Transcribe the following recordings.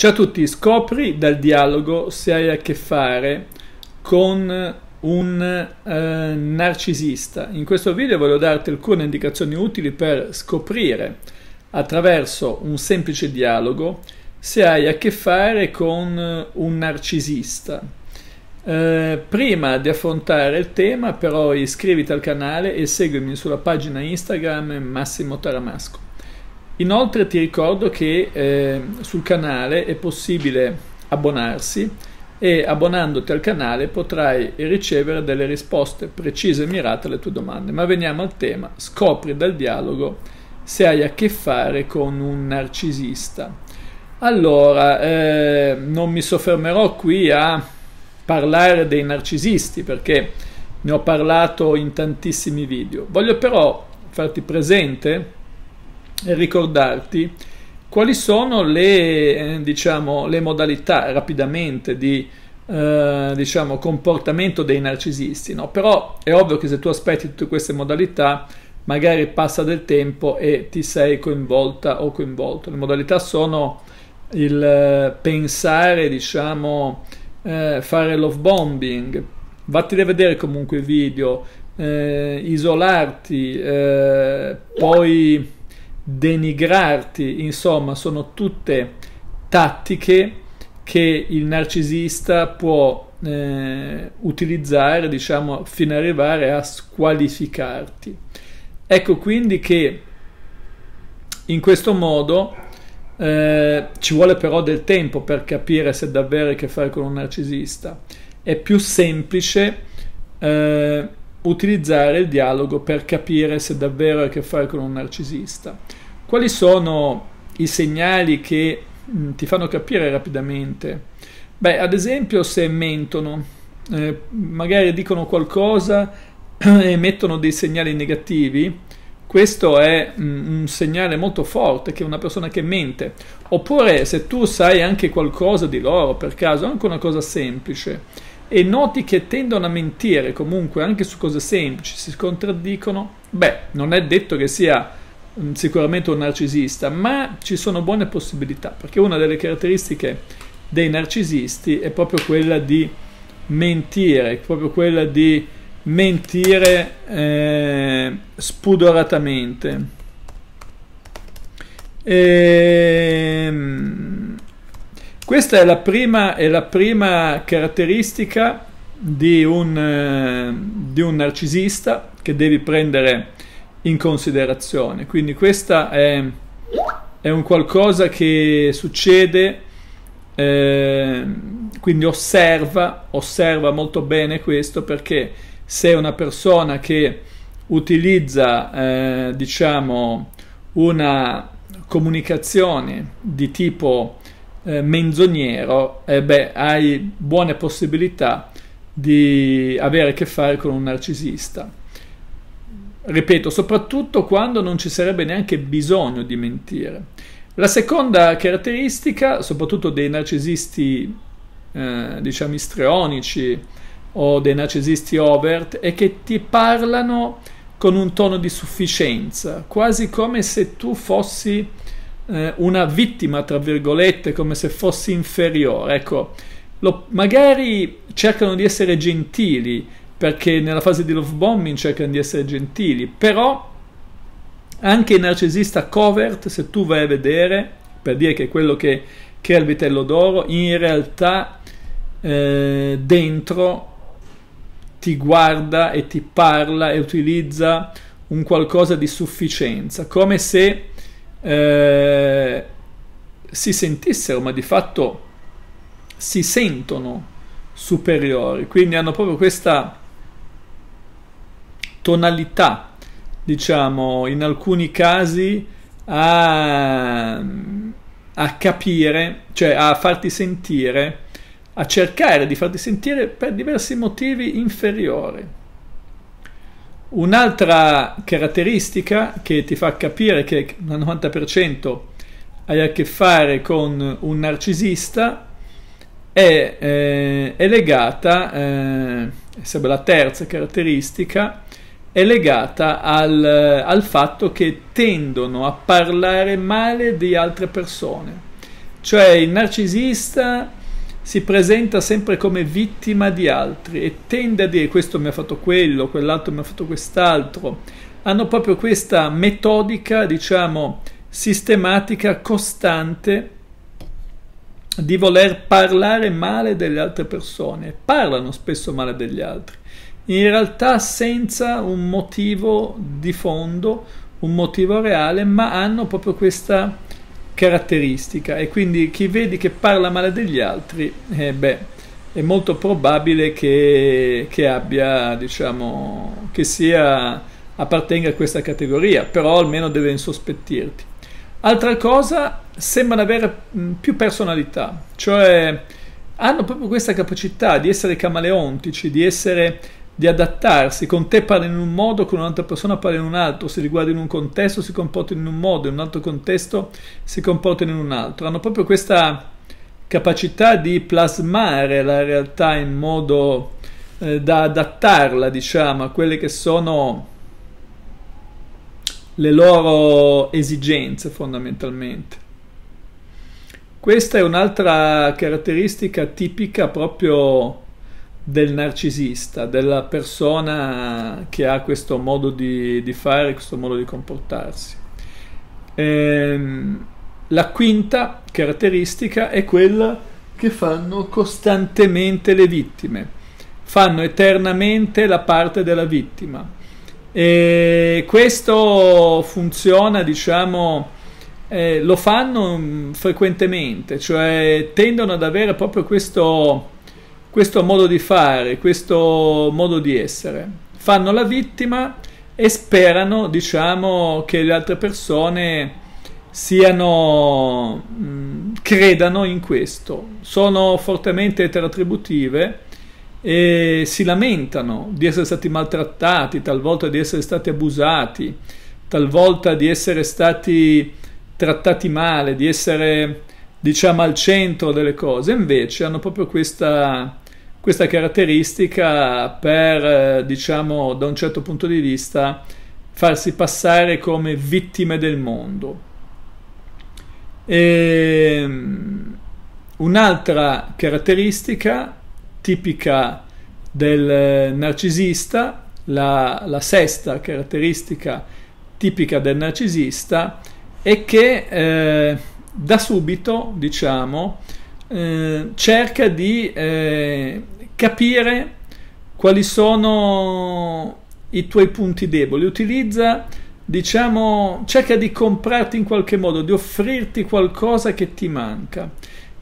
Ciao a tutti, scopri dal dialogo se hai a che fare con un eh, narcisista. In questo video voglio darti alcune indicazioni utili per scoprire attraverso un semplice dialogo se hai a che fare con un narcisista. Eh, prima di affrontare il tema però iscriviti al canale e seguimi sulla pagina Instagram Massimo Taramasco. Inoltre ti ricordo che eh, sul canale è possibile abbonarsi e abbonandoti al canale potrai ricevere delle risposte precise e mirate alle tue domande. Ma veniamo al tema, scopri dal dialogo se hai a che fare con un narcisista. Allora, eh, non mi soffermerò qui a parlare dei narcisisti perché ne ho parlato in tantissimi video. Voglio però farti presente ricordarti quali sono le, eh, diciamo, le modalità rapidamente di eh, diciamo, comportamento dei narcisisti. No? Però è ovvio che se tu aspetti tutte queste modalità, magari passa del tempo e ti sei coinvolta o coinvolto. Le modalità sono il eh, pensare, diciamo, eh, fare love bombing, vattene a vedere comunque i video, eh, isolarti, poi denigrarti, insomma, sono tutte tattiche che il narcisista può eh, utilizzare, diciamo, fino ad arrivare a squalificarti. Ecco quindi che in questo modo eh, ci vuole però del tempo per capire se davvero hai a che fare con un narcisista. È più semplice eh, utilizzare il dialogo per capire se davvero ha a che fare con un narcisista. Quali sono i segnali che mh, mm, ti fanno capire rapidamente? Beh, ad esempio se mentono, eh, magari dicono qualcosa e emettono dei segnali negativi, questo è mh, mm, un segnale molto forte che è una persona che mente. Oppure se tu sai anche qualcosa di loro, per caso, anche una cosa semplice, e noti che tendono a mentire comunque anche su cose semplici, si contraddicono, beh, non è detto che sia mm, sicuramente un narcisista, ma ci sono buone possibilità, perché una delle caratteristiche dei narcisisti è proprio quella di mentire, proprio quella di mentire eh, spudoratamente. E questa è la prima, è la prima caratteristica di un, eh, di un narcisista che devi prendere in considerazione. Quindi questa è, è un qualcosa che succede, eh, quindi osserva, osserva molto bene questo perché se una persona che utilizza eh, diciamo una comunicazione di tipo eh, menzognero, eh beh, hai buone possibilità di avere a che fare con un narcisista. Ripeto, soprattutto quando non ci sarebbe neanche bisogno di mentire. La seconda caratteristica, soprattutto dei narcisisti, eh, diciamo, istrionici o dei narcisisti overt, è che ti parlano con un tono di sufficienza, quasi come se tu fossi eh, una vittima, tra virgolette, come se fossi inferiore. Ecco, lo, magari cercano di essere gentili, perché nella fase di love bombing cercano di essere gentili, però anche il narcisista covert, se tu vai a vedere, per dire che è quello che crea il vitello d'oro, in realtà eh, dentro ti guarda e ti parla e utilizza un qualcosa di sufficienza, come se eh, si sentissero, ma di fatto si sentono superiori, quindi hanno proprio questa tonalità, diciamo, in alcuni casi a, a capire, cioè a farti sentire, a cercare di farti sentire per diversi motivi inferiore. Un'altra caratteristica che ti fa capire che al 90% hai a che fare con un narcisista è, eh, è legata, eh, sarebbe la terza caratteristica, è legata al, al fatto che tendono a parlare male di altre persone. Cioè il narcisista si presenta sempre come vittima di altri e tende a dire questo mi ha fatto quello, quell'altro mi ha fatto quest'altro. Hanno proprio questa metodica, diciamo, sistematica, costante di voler parlare male delle altre persone. Parlano spesso male degli altri, in realtà senza un motivo di fondo, un motivo reale, ma hanno proprio questa caratteristica e quindi chi vedi che parla male degli altri, eh beh, è molto probabile che, che abbia, diciamo, che sia, appartenga a questa categoria, però almeno deve insospettirti. Altra cosa, sembrano avere mm, più personalità, cioè hanno proprio questa capacità di essere camaleontici, di essere di adattarsi, con te parla in un modo, con un'altra persona parla in un altro, si riguarda in un contesto si comportano in un modo, in un altro contesto si comportano in un altro. Hanno proprio questa capacità di plasmare la realtà in modo eh, da adattarla, diciamo, a quelle che sono le loro esigenze fondamentalmente. Questa è un'altra caratteristica tipica proprio del narcisista, della persona che ha questo modo di, di fare, questo modo di comportarsi. Ehm, la quinta caratteristica è quella che fanno costantemente le vittime, fanno eternamente la parte della vittima. E questo funziona, diciamo, eh, lo fanno mm, frequentemente, cioè tendono ad avere proprio questo questo modo di fare, questo modo di essere. Fanno la vittima e sperano, diciamo, che le altre persone siano, mh, credano in questo. Sono fortemente eterotributive e si lamentano di essere stati maltrattati, talvolta di essere stati abusati, talvolta di essere stati trattati male, di essere diciamo al centro delle cose, invece hanno proprio questa questa caratteristica per, eh, diciamo, da un certo punto di vista, farsi passare come vittime del mondo. Ehm, un'altra caratteristica tipica del eh, narcisista, la, la, sesta caratteristica tipica del narcisista, è che eh, da subito, diciamo, eh, cerca di eh, capire quali sono i tuoi punti deboli, utilizza, diciamo, cerca di comprarti in qualche modo, di offrirti qualcosa che ti manca,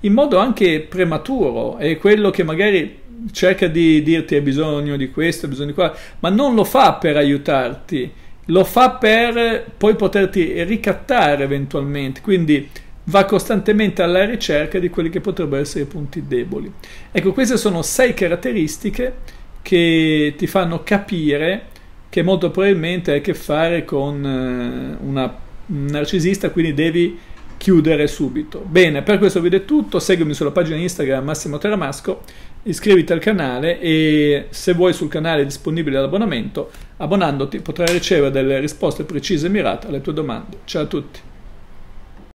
in modo anche prematuro, è quello che magari cerca di dirti hai bisogno di questo, hai bisogno di quello, ma non lo fa per aiutarti, lo fa per poi poterti ricattare eventualmente, quindi va costantemente alla ricerca di quelli che potrebbero essere i punti deboli. Ecco, queste sono sei caratteristiche che ti fanno capire che molto probabilmente hai a che fare con eh, una, un narcisista, quindi devi chiudere subito. Bene, per questo video è tutto, seguimi sulla pagina Instagram Massimo Teramasco, iscriviti al canale e se vuoi sul canale è disponibile l'abbonamento, abbonandoti potrai ricevere delle risposte precise e mirate alle tue domande. Ciao a tutti!